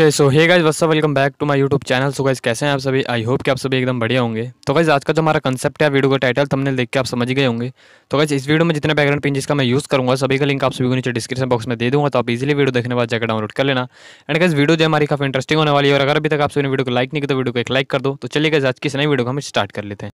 okay so hey guys wassup welcome back to my YouTube channel so guys कैसे हैं आप सभी I hope कि आप सभी एकदम बढ़िया होंगे तो गाइज आज का जो हमारा कंसेप्ट है वीडियो का टाइटल तुमने देख के आप समझ गए होंगे तो गाइज इस वीडियो में जितने बैकग्राउंड पिंजेस का मैं यूज़ करूँगा सभी का लिंक आप सभी को नीचे डिस्क्रिप्शन बॉक्स में दे दूँगा तो आप इजिली वीडियो देखने बाद जाकर डाउनलोड कर लेना एंड गाइज वीडियो जो हमारी काफ़ी इंटरेस्टिंग होने वाली है और अगर अभी तक आप सभी वीडियो को लाइक नहीं किया तो वीडियो को एक लाइक कर दो तो चलिए गाइज आज की इस नई वीडियो को हम स्टार्ट कर लेते हैं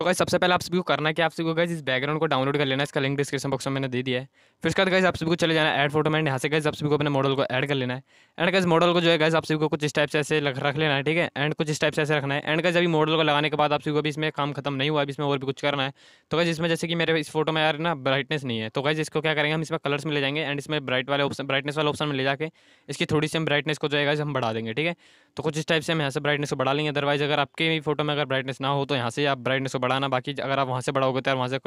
तो गाइस सबसे पहले आप सभी को करना क्या आप सभी को गाइस इस बैकग्राउंड को डाउनलोड कर लेना इसका लिंक डिस्क्रिप्शन बॉक्स में मैंने दे दिया है फिर उसके बाद गाइस आप सभी को चले जाना ऐड फोटो में यहाँ से गाइस आप सभी को अपने मॉडल को ऐड कर लेना है एंड गाइस मॉडल को जो है गाइस आप सभी को कुछ इस टाइप से ऐसे रख लेना है ठीक है एंड कुछ इस टाइप से ऐसे रखना है एंड गाइस अभी मॉडल को लगाने के बाद आप सभी को अभी इसमें काम खत्म नहीं हुआ अभी इसमें और भी कुछ करना है तो गाइस इसमें जैसे कि मेरे इस फोटो में यार ना ब्राइटनेस नहीं है तो गाइस इसको क्या करेंगे हम इसमें कलर्स में ले जाएंगे एंड इसमें ब्राइट वाले ऑप्शन ब्राइटनेस वाले ऑप्शन में ले जाकर इसकी थोड़ी सी हम ब्राइटनेस को जो है गाइस हम बढ़ा देंगे ठीक है तो कुछ इस टाइप से हम यहाँ से ब्राइटनेस को बढ़ा लेंगे अदरवाइज़ अगर आपके भी फोटो में अगर ब्राइटनेस ना हो तो यहाँ से आप ब्राइटनेस को बढ़ाना बाकी अगर आप वहाँ से बढ़ाओगे तो यार वहाँ से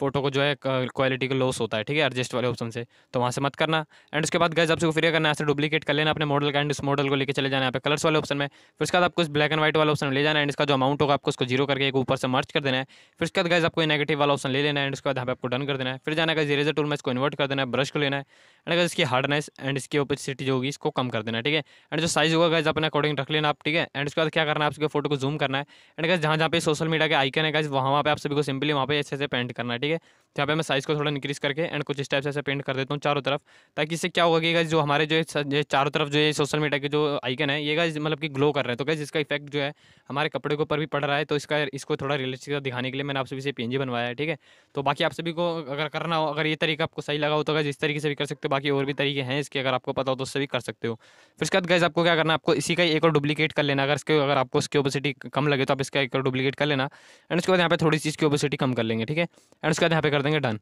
फोटो को जो है क्वालिटी का लॉस होता है ठीक है एडजस्ट वाले ऑप्शन से तो वहाँ से मत करना एंड उसके बाद गैस आपसे फिर करना यहाँ से डुप्लीकेट कर लेना अपने मॉडल का एंड उस मॉडल को लेकर चले जाना यहाँ पर कलर्स वाले ऑप्शन में फिर उसके बाद आपको इस ब्लैक एंड व्हाइट वाला ऑप्शन ले जाना एंड इसका जो अमाउंट होगा आपको उसको जीरो करके एक ऊपर से मर्च कर देना है फिर उसके बाद गैस आपको नेगेटिव वाला ऑप्शन ले लेना है एंड उसके बाद यहाँ पर आपको डन कर देना है फिर जाना है जीरेजर टूल में इसको इन्वर्ट कर देना है ब्रश को लेना है एंड अगर इसकी हार्डनेस एंड इसकी ओपिसिटी जो होगी इसको कम कर देना है ठीक है एंड जो साइज होगा गैस अपने अकॉर्डिंग रख लेना आप ठीक है एंड उसके बाद क्या करना है आपके फोटो को जूम करना है एंड गैस जहाँ जहाँ पे सोशल मीडिया के आइकन है गैस वहाँ वहाँ पे आप सभी को सिंपली वहाँ पे अच्छे से पेंट करना है ठीक है जहाँ पे मैं साइज़ को थोड़ा इंक्रीज करके एंड कुछ इस टाइप से ऐसे पेंट कर देता हूँ चारों तरफ ताकि इससे क्या होगा कि गैस जो हमारे जो चारों तरफ जो ये सोशल मीडिया के जो आइकन है ये गैस मतलब कि ग्लो कर रहे हैं तो गैस इसका इफेक्ट जो है हमारे कपड़े के ऊपर भी पड़ रहा है तो इसका इसको थोड़ा रियलिस्टिक दिखाने के लिए मैंने आप सभी से पी बनवाया है ठीक है तो बाकी आप सभी को अगर करना हो अगर ये तरीका आपको सही लगा हो तो अगर इस तरीके से भी कर सकते हो बाकी और भी तरीके हैं इसके अगर आपको पता हो तो उससे भी कर सकते हो फिर उसके बाद गैस आपको क्या करना है आपको इसी का एक और डुप्लीकेट कर लेना अगर इसके अगर आपको इसकी ओपोसिटी कम लगे तो आप इसका एक और डुप्लीकेट कर लेना एंड उसके बाद यहाँ पे थोड़ी चीज़ की ओपोसिटी कम कर लेंगे ठीक है एंड उसके बाद यहाँ पे कर देंगे डन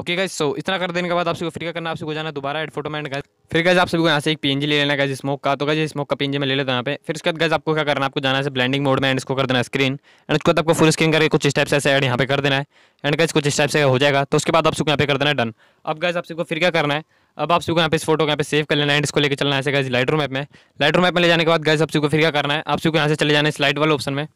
ओके गाइज सो इतना कर देने के बाद आप सभी फ्री का करना आप सभी को जाना दोबारा एड फोटो मैंड गाइज फिर गैस आप सबको यहाँ से एक पीएनजी ले लेना गाइज स्मोक का तो गाइज स्मोक का पीएनजी में ले लेता हूँ यहाँ पे फिर उसके बाद गैस आपको क्या करना है आपको जाना है ब्लेंडिंग मोड में एंड इसको कर देना स्क्रीन एंड उसके बाद आपको फुल स्क्रीन करके कुछ स्टेप से ऐसे ऐड यहाँ पे कर देना है एंड गैस कुछ स्टेप से हो जाएगा तो उसके बाद आप सबको यहाँ पे कर देना डन अब गैस आप सबको फिर क्या करना है अब आप सबको यहाँ पे इस फोटो को यहाँ पे सेव कर लेना है इसको लेकर चलना है ऐसे गाइज लाइटर मैप में लाइटर मैप में ले जाने के बाद गाइज आप सबको फिर क्या करना है आप सबको यहाँ से चले जाना है स्लाइड वाले ऑप्शन में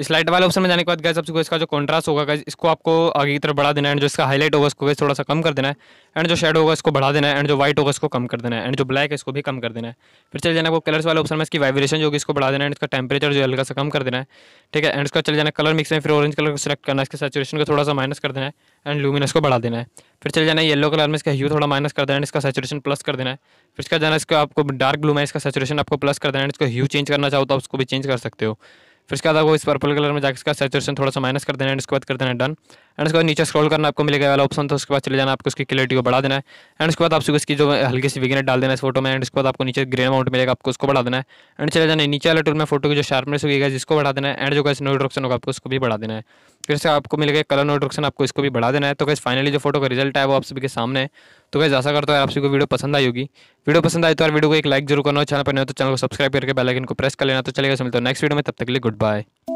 इस लाइट वाले ऑप्शन में जाने के बाद गैस आपको इसका जो कॉन्ट्रास्ट होगा गैस इसको आपको आगे की तरफ बढ़ा देना है एंड जो इसका हाईलाइट होगा उसको गैस थोड़ा सा कम कर देना है एंड जो शेड होगा इसको बढ़ा देना है एंड जो व्हाइट होगा इसको कम कर देना है एंड जो ब्लैक है इसको भी कम कर देना है फिर चले जाना आपको कलर्स वाले ऑप्शन में इसकी वाइब्रेशन जो होगी इसको बढ़ा देना है इसका टेम्परेचर जो हल्का सा कम कर देना है ठीक है एंड इसका चले जाना कलर मिक्स में फिर ऑरेंज कलर को सिलेक्ट करना है इसके सेचुरेशन को थोड़ा सा माइनस कर देना है एंड लूमिनस को बढ़ा देना है फिर चले जाना है येलो कलर में इसका ह्यू थोड़ा माइनस कर देना है इसका सेचुरेशन प्लस कर देना है फिर इसका जाना इसको आपको डार्क ब्लू में इसका सेचुरेशन आपको प्लस कर देना है इसको ह्यू चेंज करना चाहो तो आप उसको भी चेंज कर सकते हो फिर इसके बाद आपको इस पर्पल कलर में जाकर इसका सेचुरेशन थोड़ा सा माइनस कर देना है इसके बाद कर देना डन एंड उसके बाद नीचे स्क्रॉल करना आपको मिलेगा वाला ऑप्शन तो उसके बाद चले जाना आपको उसकी क्लियरिटी को बढ़ा देना है एंड उसके बाद आपको इसकी जो हल्की सी विगनेट डाल देना है इस फोटो में एंड उसके बाद आपको नीचे ग्रेन अमाउंट मिलेगा आपको उसको बढ़ा देना है एंड चले जाना नीचे वाले टूल में फोटो की जो शार्पनेस होगी जिसको बढ़ा देना है एंड जो कैसे नोट ऑप्शन होगा आपको उसको भी बढ़ा देना है फिर से आपको मिलेगा कलर नोट आपको इसको भी बढ़ा देना है तो कैसे फाइनली जो फोटो का रिजल्ट है वो आप सभी के सामने है तो कैसे ऐसा करता है आप सभी को वीडियो पसंद आई होगी वीडियो पसंद आए तो वीडियो को एक लाइक जरूर करना चैनल पर नहीं तो चैनल को सब्सक्राइब करके बेलाइन को प्रेस कर लेना तो चलेगा मिलता है नेक्स्ट वीडियो में तब तक के लिए गुड बाय